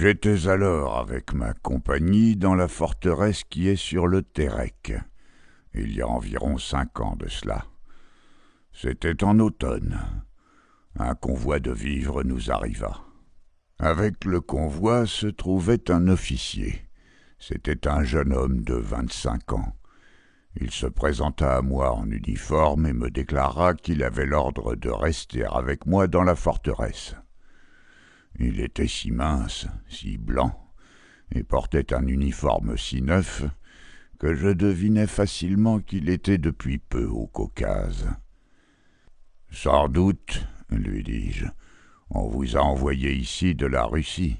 J'étais alors avec ma compagnie dans la forteresse qui est sur le Térec, il y a environ cinq ans de cela. C'était en automne. Un convoi de vivres nous arriva. Avec le convoi se trouvait un officier. C'était un jeune homme de vingt-cinq ans. Il se présenta à moi en uniforme et me déclara qu'il avait l'ordre de rester avec moi dans la forteresse. Il était si mince, si blanc, et portait un uniforme si neuf, que je devinais facilement qu'il était depuis peu au Caucase. Sans doute, lui dis-je, on vous a envoyé ici de la Russie.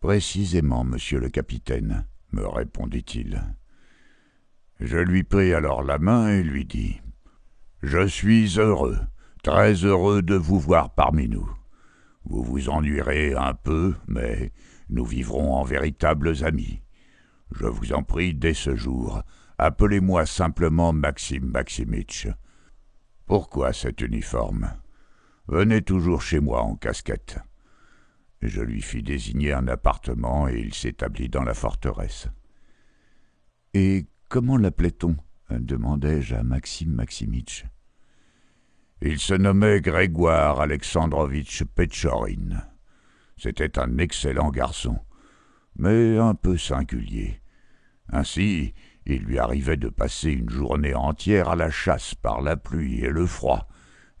Précisément, monsieur le capitaine, me répondit-il. Je lui pris alors la main et lui dis Je suis heureux, très heureux de vous voir parmi nous. Vous vous ennuierez un peu, mais nous vivrons en véritables amis. Je vous en prie, dès ce jour, appelez-moi simplement Maxime Maximitch. Pourquoi cet uniforme Venez toujours chez moi en casquette. Je lui fis désigner un appartement et il s'établit dans la forteresse. Et comment l'appelait-on demandai-je à Maxime Maximitch. Il se nommait Grégoire Alexandrovitch Petchorin. C'était un excellent garçon, mais un peu singulier. Ainsi, il lui arrivait de passer une journée entière à la chasse par la pluie et le froid,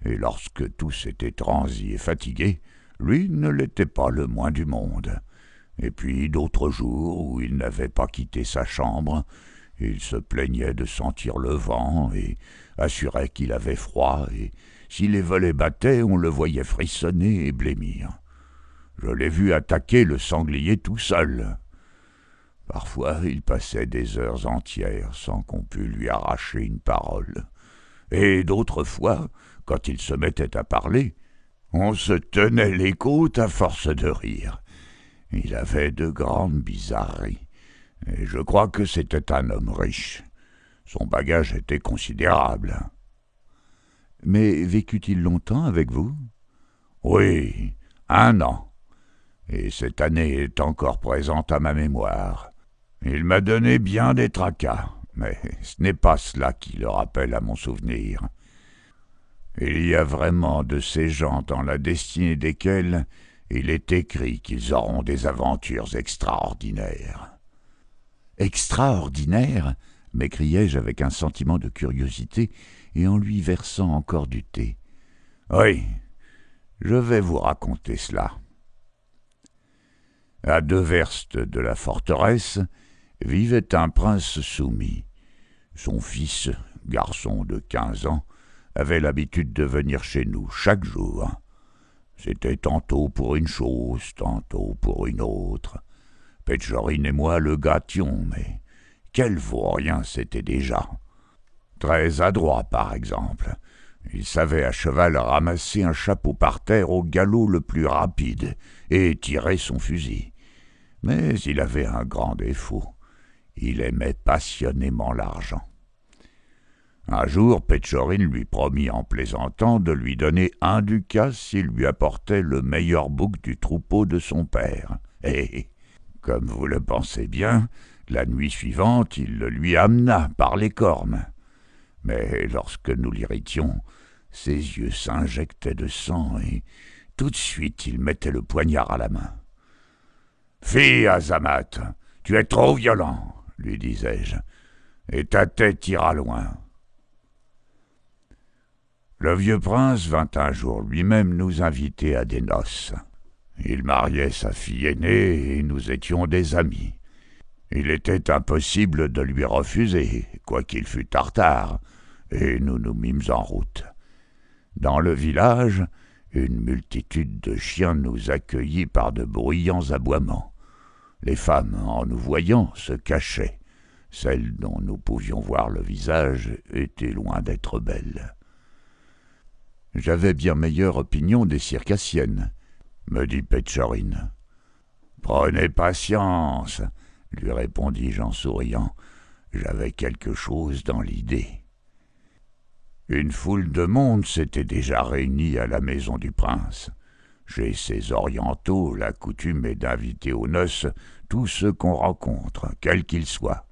et lorsque tous étaient transis et fatigués, lui ne l'était pas le moins du monde. Et puis d'autres jours où il n'avait pas quitté sa chambre, il se plaignait de sentir le vent et assurait qu'il avait froid, et si les volets battaient, on le voyait frissonner et blêmir. Je l'ai vu attaquer le sanglier tout seul. Parfois il passait des heures entières sans qu'on pût lui arracher une parole, et d'autres fois, quand il se mettait à parler, on se tenait les côtes à force de rire. Il avait de grandes bizarreries je crois que c'était un homme riche. Son bagage était considérable. Mais vécut-il longtemps avec vous Oui, un an. Et cette année est encore présente à ma mémoire. Il m'a donné bien des tracas, mais ce n'est pas cela qui le rappelle à mon souvenir. Il y a vraiment de ces gens dans la destinée desquels il est écrit qu'ils auront des aventures extraordinaires. Extraordinaire m'écriai-je avec un sentiment de curiosité et en lui versant encore du thé. Oui, je vais vous raconter cela. À deux verstes de la forteresse vivait un prince soumis. Son fils, garçon de quinze ans, avait l'habitude de venir chez nous chaque jour. C'était tantôt pour une chose, tantôt pour une autre. Petchorine et moi le gâtions, mais quel vaurien c'était déjà. Très adroit, par exemple. Il savait à cheval ramasser un chapeau par terre au galop le plus rapide et tirer son fusil. Mais il avait un grand défaut. Il aimait passionnément l'argent. Un jour, Petchorine lui promit en plaisantant de lui donner un ducat s'il lui apportait le meilleur bouc du troupeau de son père. Et eh, eh, comme vous le pensez bien, la nuit suivante il le lui amena par les cornes. Mais lorsque nous l'irritions, ses yeux s'injectaient de sang et tout de suite il mettait le poignard à la main. Fille Azamat, tu es trop violent, lui disais-je, et ta tête ira loin. Le vieux prince vint un jour lui-même nous inviter à des noces. Il mariait sa fille aînée et nous étions des amis. Il était impossible de lui refuser, quoiqu'il fût tartare, et nous nous mîmes en route. Dans le village, une multitude de chiens nous accueillit par de bruyants aboiements. Les femmes, en nous voyant, se cachaient. Celles dont nous pouvions voir le visage étaient loin d'être belles. J'avais bien meilleure opinion des circassiennes, me dit Petchorine. Prenez patience, lui répondis-je en souriant. J'avais quelque chose dans l'idée. Une foule de monde s'était déjà réunie à la maison du prince. Chez ces orientaux, la coutume est d'inviter aux noces tous ceux qu'on rencontre, quels qu'ils soient.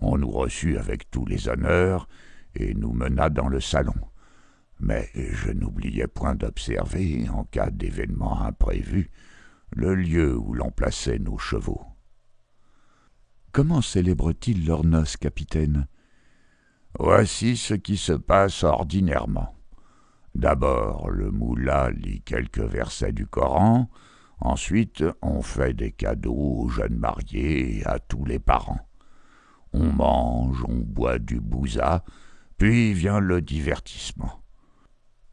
On nous reçut avec tous les honneurs et nous mena dans le salon mais je n'oubliais point d'observer, en cas d'événement imprévu, le lieu où l'on plaçait nos chevaux. Comment célèbrent-ils leurs noces, capitaine Voici ce qui se passe ordinairement. D'abord, le moula lit quelques versets du Coran, ensuite, on fait des cadeaux aux jeunes mariés et à tous les parents. On mange, on boit du bouza, puis vient le divertissement.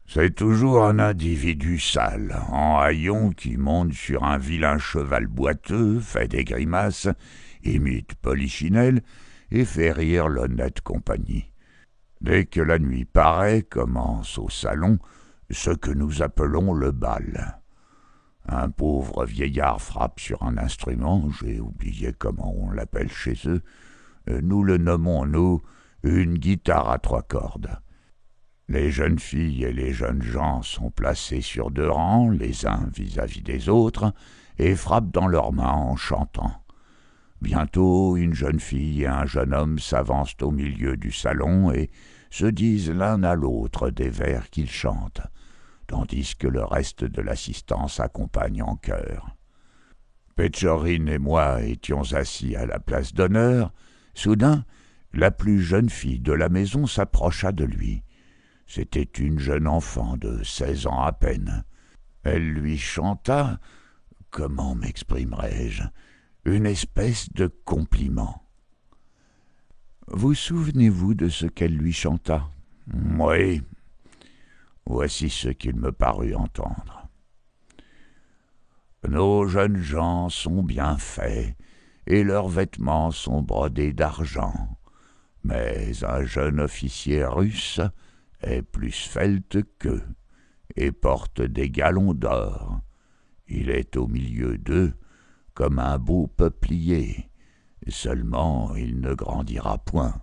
C'est toujours un individu sale, en haillon, qui monte sur un vilain cheval boiteux, fait des grimaces, imite Polichinelle et fait rire l'honnête compagnie. Dès que la nuit paraît, commence au salon ce que nous appelons le bal. Un pauvre vieillard frappe sur un instrument, j'ai oublié comment on l'appelle chez eux. Nous le nommons, nous, une guitare à trois cordes. Les jeunes filles et les jeunes gens sont placés sur deux rangs, les uns vis-à-vis des autres, et frappent dans leurs mains en chantant. Bientôt, une jeune fille et un jeune homme s'avancent au milieu du salon et se disent l'un à l'autre des vers qu'ils chantent, tandis que le reste de l'assistance accompagne en chœur. Petchorine et moi étions assis à la place d'honneur. Soudain, la plus jeune fille de la maison s'approcha de lui. C'était une jeune enfant de seize ans à peine. Elle lui chanta, comment mexprimerais je une espèce de compliment. Vous souvenez-vous de ce qu'elle lui chanta Oui. Voici ce qu'il me parut entendre. Nos jeunes gens sont bien faits, et leurs vêtements sont brodés d'argent. Mais un jeune officier russe, est plus svelte qu'eux, et porte des galons d'or. Il est au milieu d'eux comme un beau peuplier, seulement il ne grandira point,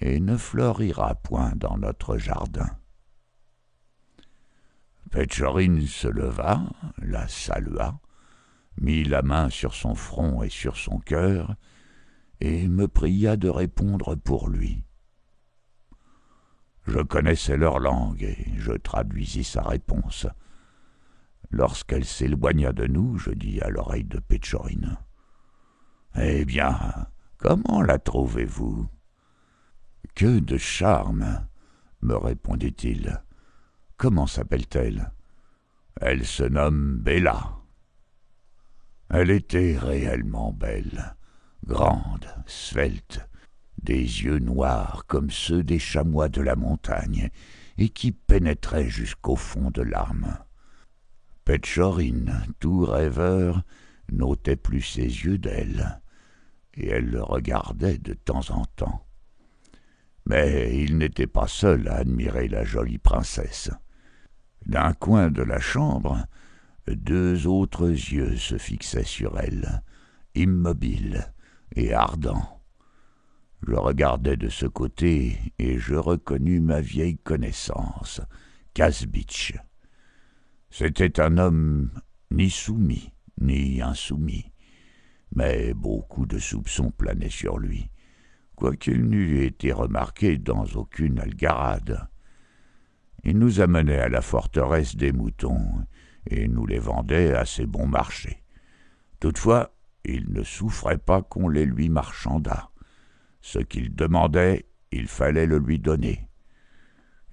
et ne fleurira point dans notre jardin. Pechorine se leva, la salua, mit la main sur son front et sur son cœur, et me pria de répondre pour lui. Je connaissais leur langue et je traduisis sa réponse. Lorsqu'elle s'éloigna de nous, je dis à l'oreille de Pechorine. « Eh bien, comment la trouvez-vous Que de charme me répondit-il. Comment s'appelle-t-elle Elle se nomme Bella. Elle était réellement belle, grande, svelte, des yeux noirs comme ceux des chamois de la montagne, et qui pénétraient jusqu'au fond de l'âme. Petchorine, tout rêveur, n'ôtait plus ses yeux d'elle, et elle le regardait de temps en temps. Mais il n'était pas seul à admirer la jolie princesse. D'un coin de la chambre, deux autres yeux se fixaient sur elle, immobiles et ardents. Je regardais de ce côté et je reconnus ma vieille connaissance, Kasbitch. C'était un homme ni soumis ni insoumis, mais beaucoup de soupçons planaient sur lui, quoiqu'il n'eût été remarqué dans aucune algarade. Il nous amenait à la forteresse des moutons et nous les vendait à ses bons marchés. Toutefois, il ne souffrait pas qu'on les lui marchandât. Ce qu'il demandait, il fallait le lui donner.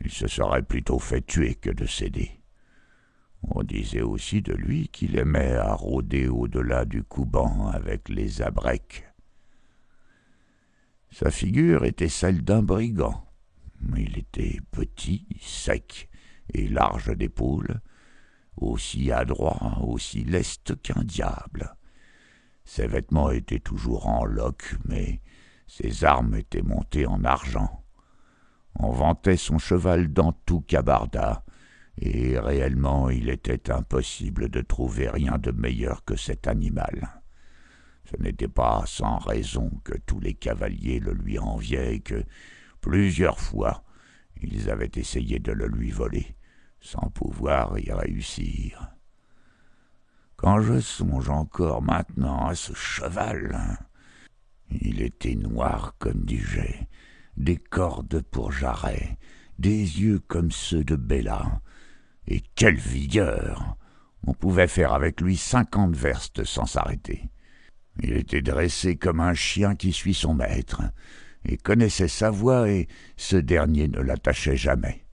Il se serait plutôt fait tuer que de céder. On disait aussi de lui qu'il aimait à rôder au-delà du couban avec les abrecs. Sa figure était celle d'un brigand. Il était petit, sec et large d'épaules, aussi adroit, aussi leste qu'un diable. Ses vêtements étaient toujours en loques, mais ses armes étaient montées en argent. On vantait son cheval dans tout Kabarda, et réellement il était impossible de trouver rien de meilleur que cet animal. Ce n'était pas sans raison que tous les cavaliers le lui enviaient et que, plusieurs fois, ils avaient essayé de le lui voler, sans pouvoir y réussir. Quand je songe encore maintenant à ce cheval, hein, il était noir comme du jet, des cordes pour jarret, des yeux comme ceux de Bella. Et quelle vigueur On pouvait faire avec lui cinquante verstes sans s'arrêter. Il était dressé comme un chien qui suit son maître, et connaissait sa voix, et ce dernier ne l'attachait jamais.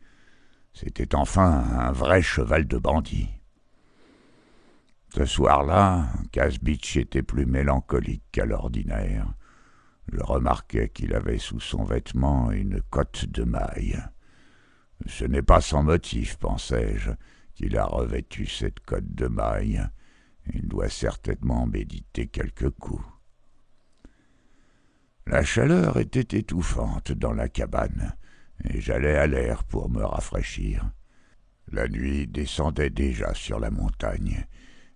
C'était enfin un vrai cheval de bandit. Ce soir-là, Kasbitch était plus mélancolique qu'à l'ordinaire. Je remarquai qu'il avait sous son vêtement une cotte de maille. Ce n'est pas sans motif, pensai-je, qu'il a revêtu cette cotte de maille. Il doit certainement méditer quelques coups. » La chaleur était étouffante dans la cabane, et j'allais à l'air pour me rafraîchir. La nuit descendait déjà sur la montagne,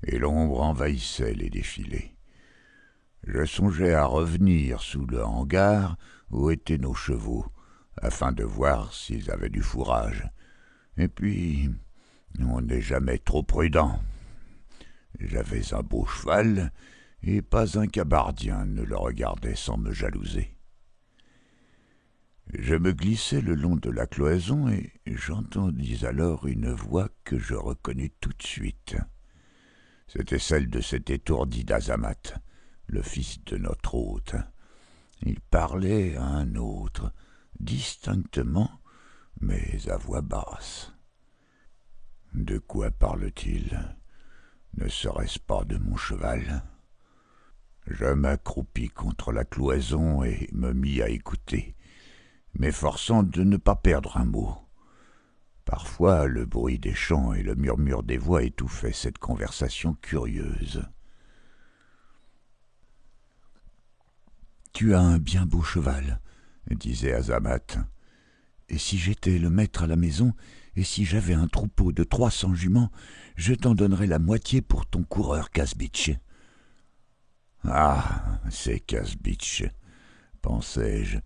et l'ombre envahissait les défilés je songeais à revenir sous le hangar où étaient nos chevaux, afin de voir s'ils avaient du fourrage. Et puis, on n'est jamais trop prudent. J'avais un beau cheval, et pas un cabardien ne le regardait sans me jalouser. Je me glissais le long de la cloison et j'entendis alors une voix que je reconnus tout de suite. C'était celle de cet étourdi d'Azamat le fils de notre hôte. Il parlait à un autre, distinctement, mais à voix basse. De quoi parle-t-il Ne serait-ce pas de mon cheval Je m'accroupis contre la cloison et me mis à écouter, m'efforçant de ne pas perdre un mot. Parfois le bruit des chants et le murmure des voix étouffaient cette conversation curieuse. Tu as un bien beau cheval, disait Azamat. Et si j'étais le maître à la maison, et si j'avais un troupeau de trois cents juments, je t'en donnerais la moitié pour ton coureur Kasbitch. »« Ah, c'est Kasbitch, pensai-je,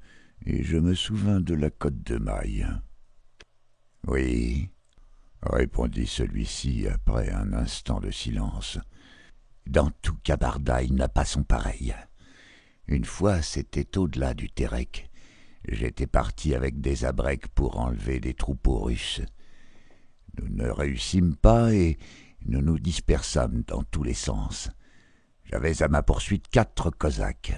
et je me souvins de la cote de maille. Oui, répondit celui-ci après un instant de silence. Dans tout Kabarda, il n'a pas son pareil. Une fois, c'était au-delà du Terek. J'étais parti avec des abrecs pour enlever des troupeaux russes. Nous ne réussîmes pas et nous nous dispersâmes dans tous les sens. J'avais à ma poursuite quatre Cosaques,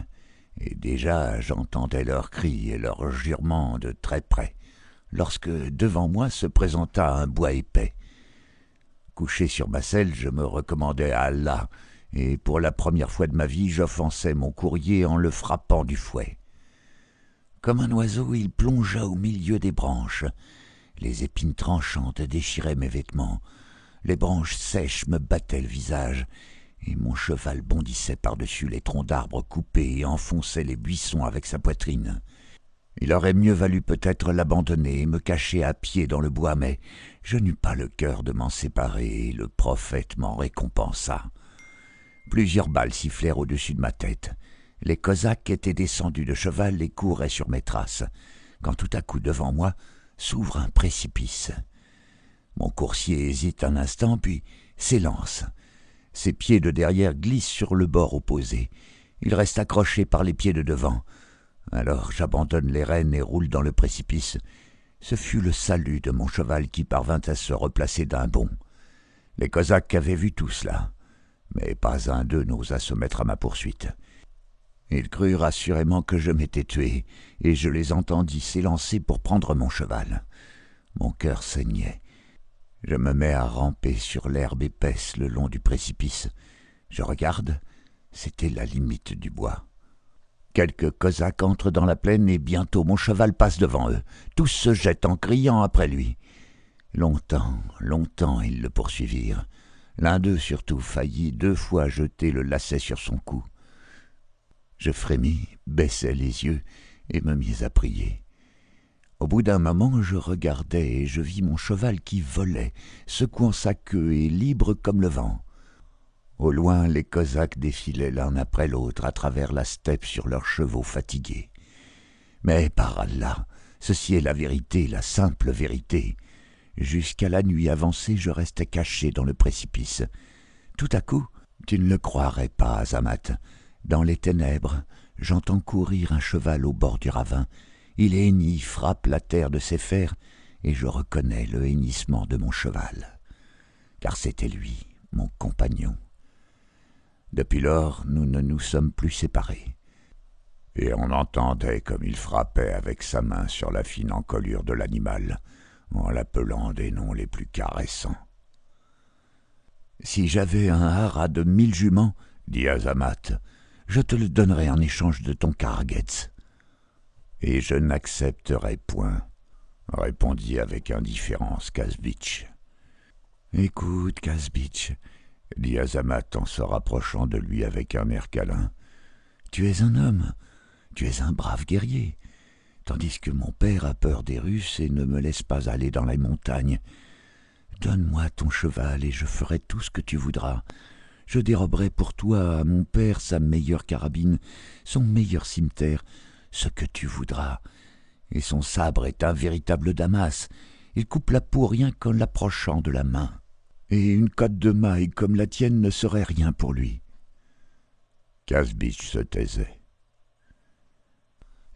et déjà j'entendais leurs cris et leurs jurements de très près, lorsque devant moi se présenta un bois épais. Couché sur ma selle, je me recommandais à Allah, et pour la première fois de ma vie j'offensais mon courrier en le frappant du fouet. Comme un oiseau, il plongea au milieu des branches. Les épines tranchantes déchiraient mes vêtements, les branches sèches me battaient le visage, et mon cheval bondissait par-dessus les troncs d'arbres coupés et enfonçait les buissons avec sa poitrine. Il aurait mieux valu peut-être l'abandonner et me cacher à pied dans le bois, mais je n'eus pas le cœur de m'en séparer, et le prophète m'en récompensa. Plusieurs balles sifflèrent au-dessus de ma tête. Les Cosaques étaient descendus de cheval et couraient sur mes traces, quand tout à coup devant moi s'ouvre un précipice. Mon coursier hésite un instant, puis s'élance. Ses pieds de derrière glissent sur le bord opposé. Il reste accroché par les pieds de devant. Alors j'abandonne les rênes et roule dans le précipice. Ce fut le salut de mon cheval qui parvint à se replacer d'un bond. Les Cosaques avaient vu tout cela mais pas un d'eux n'osa se mettre à ma poursuite. Ils crurent assurément que je m'étais tué, et je les entendis s'élancer pour prendre mon cheval. Mon cœur saignait. Je me mets à ramper sur l'herbe épaisse le long du précipice. Je regarde, c'était la limite du bois. Quelques cosaques entrent dans la plaine et bientôt mon cheval passe devant eux. Tous se jettent en criant après lui. Longtemps, longtemps ils le poursuivirent. L'un d'eux surtout faillit deux fois jeter le lacet sur son cou. Je frémis, baissai les yeux et me mis à prier. Au bout d'un moment, je regardais et je vis mon cheval qui volait, secouant sa queue et libre comme le vent. Au loin, les Cosaques défilaient l'un après l'autre à travers la steppe sur leurs chevaux fatigués. Mais par Allah, ceci est la vérité, la simple vérité. Jusqu'à la nuit avancée, je restais caché dans le précipice. Tout à coup, tu ne le croirais pas, Azamat. Dans les ténèbres, j'entends courir un cheval au bord du ravin. Il hennit, frappe la terre de ses fers, et je reconnais le hennissement de mon cheval. Car c'était lui, mon compagnon. Depuis lors, nous ne nous sommes plus séparés. Et on entendait comme il frappait avec sa main sur la fine encolure de l'animal en l'appelant des noms les plus caressants. Si j'avais un haras de mille juments, dit Azamat, je te le donnerais en échange de ton carguetz. Et je n'accepterai point, répondit avec indifférence Kasbitch. « Écoute, Kasbitch, » dit Azamat en se rapprochant de lui avec un air câlin, tu es un homme, tu es un brave guerrier, tandis que mon père a peur des Russes et ne me laisse pas aller dans les montagnes. Donne-moi ton cheval et je ferai tout ce que tu voudras. Je déroberai pour toi à mon père sa meilleure carabine, son meilleur cimetière, ce que tu voudras. Et son sabre est un véritable damas. Il coupe la peau rien qu'en l'approchant de la main. Et une cotte de maille comme la tienne ne serait rien pour lui. Casbich se taisait.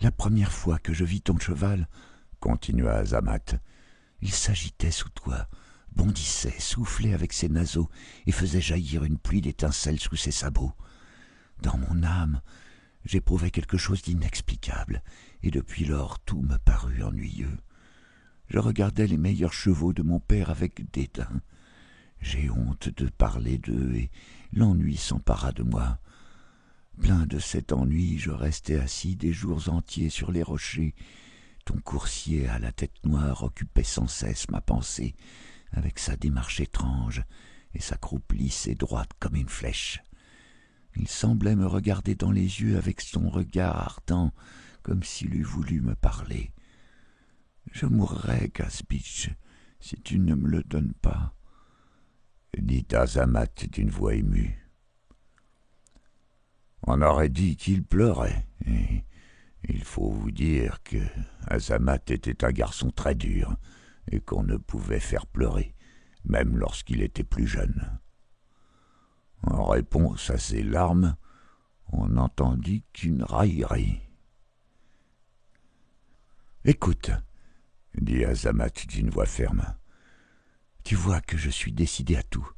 La première fois que je vis ton cheval, continua Zamat, il s'agitait sous toi, bondissait, soufflait avec ses naseaux et faisait jaillir une pluie d'étincelles sous ses sabots. Dans mon âme, j'éprouvais quelque chose d'inexplicable, et depuis lors tout me parut ennuyeux. Je regardais les meilleurs chevaux de mon père avec dédain. J'ai honte de parler d'eux, et l'ennui s'empara de moi. Plein de cet ennui, je restais assis des jours entiers sur les rochers. Ton coursier à la tête noire occupait sans cesse ma pensée, avec sa démarche étrange et sa croupe lisse et droite comme une flèche. Il semblait me regarder dans les yeux avec son regard ardent, comme s'il eût voulu me parler. Je mourrai, Gaspitch, si tu ne me le donnes pas, dit Azamat d'une voix émue. On aurait dit qu'il pleurait. Et il faut vous dire que Azamat était un garçon très dur et qu'on ne pouvait faire pleurer, même lorsqu'il était plus jeune. En réponse à ces larmes, on entendit qu'une raillerie. Écoute, dit Azamat d'une voix ferme, tu vois que je suis décidé à tout.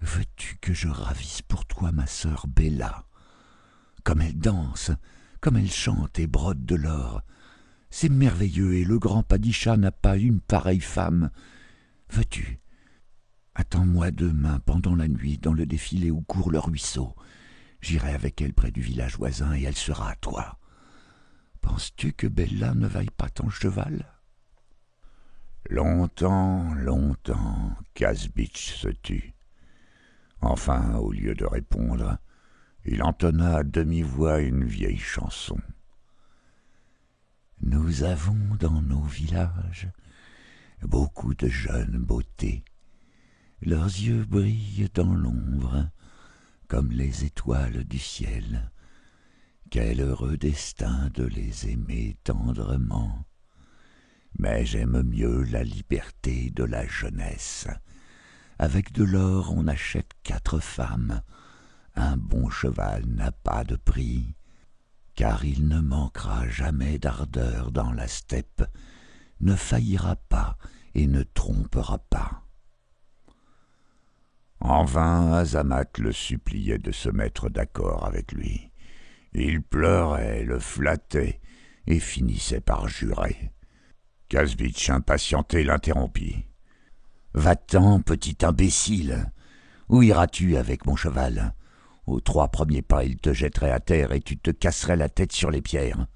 Veux-tu que je ravisse pour toi ma sœur Bella comme elle danse, comme elle chante et brode de l'or. C'est merveilleux, et le grand Padishah n'a pas une pareille femme. Veux-tu Attends-moi demain pendant la nuit dans le défilé où court le ruisseau. J'irai avec elle près du village voisin et elle sera à toi. Penses-tu que Bella ne vaille pas ton cheval Longtemps, longtemps, Kasbitch se tut. Enfin, au lieu de répondre, il entonna à demi-voix une vieille chanson. Nous avons dans nos villages beaucoup de jeunes beautés. Leurs yeux brillent dans l'ombre comme les étoiles du ciel. Quel heureux destin de les aimer tendrement. Mais j'aime mieux la liberté de la jeunesse. Avec de l'or on achète quatre femmes, un bon cheval n'a pas de prix, car il ne manquera jamais d'ardeur dans la steppe, ne faillira pas et ne trompera pas. En vain Azamat le suppliait de se mettre d'accord avec lui. Il pleurait, le flattait, et finissait par jurer. Kasbitch, impatienté, l'interrompit. Va-t'en, petit imbécile. Où iras-tu avec mon cheval aux trois premiers pas, il te jetterait à terre et tu te casserais la tête sur les pierres.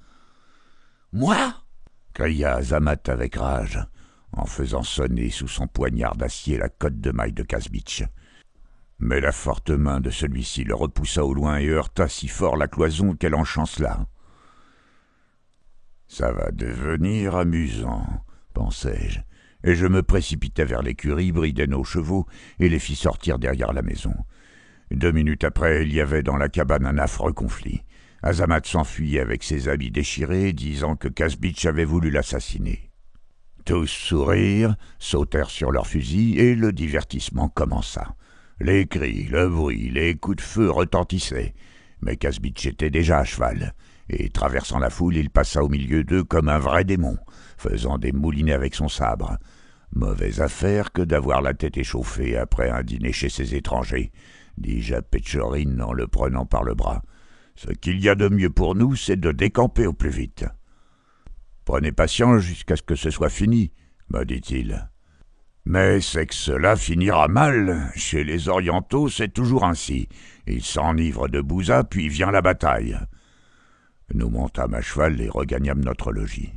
Moi cria Zamat avec rage, en faisant sonner sous son poignard d'acier la cotte de maille de Kasbitch. Mais la forte main de celui-ci le repoussa au loin et heurta si fort la cloison qu'elle en chancela. Ça va devenir amusant, pensai-je, et je me précipitai vers l'écurie, bridai nos chevaux et les fis sortir derrière la maison. Deux minutes après, il y avait dans la cabane un affreux conflit. Azamat s'enfuit avec ses habits déchirés, disant que Kasbitch avait voulu l'assassiner. Tous sourirent, sautèrent sur leurs fusils, et le divertissement commença. Les cris, le bruit, les coups de feu retentissaient. Mais Kasbitch était déjà à cheval, et traversant la foule, il passa au milieu d'eux comme un vrai démon, faisant des moulinets avec son sabre. Mauvaise affaire que d'avoir la tête échauffée après un dîner chez ces étrangers dis-je à Petchorine en le prenant par le bras. Ce qu'il y a de mieux pour nous, c'est de décamper au plus vite. Prenez patience jusqu'à ce que ce soit fini, me dit-il. Mais c'est que cela finira mal. Chez les orientaux, c'est toujours ainsi. Ils s'enivrent de bousa, puis vient la bataille. Nous montâmes à cheval et regagnâmes notre logis.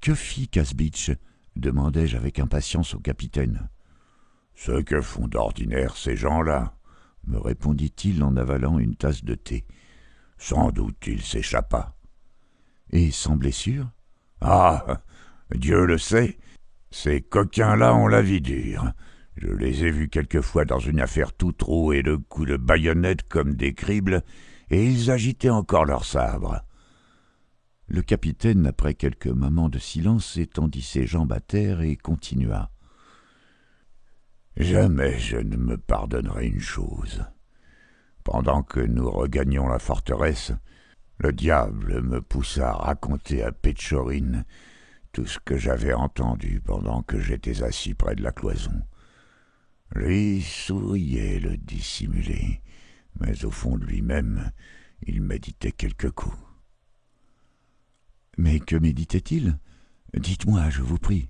Que fit Kasbitch demandai-je avec impatience au capitaine. Ce que font d'ordinaire ces gens-là, me répondit-il en avalant une tasse de thé. Sans doute il s'échappa. Et sans blessure Ah Dieu le sait Ces coquins-là ont la vie dure. Je les ai vus quelquefois dans une affaire tout trop et de coups de baïonnette comme des cribles, et ils agitaient encore leurs sabres. Le capitaine, après quelques moments de silence, étendit ses jambes à terre et continua. Jamais je ne me pardonnerai une chose. Pendant que nous regagnions la forteresse, le diable me poussa à raconter à Pechorine tout ce que j'avais entendu pendant que j'étais assis près de la cloison. Lui souriait le dissimulé, mais au fond de lui-même, il méditait quelques coups. Mais que méditait-il Dites-moi, je vous prie.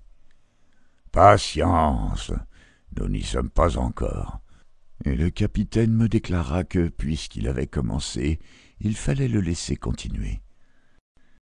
Patience nous n'y sommes pas encore. Et le capitaine me déclara que, puisqu'il avait commencé, il fallait le laisser continuer.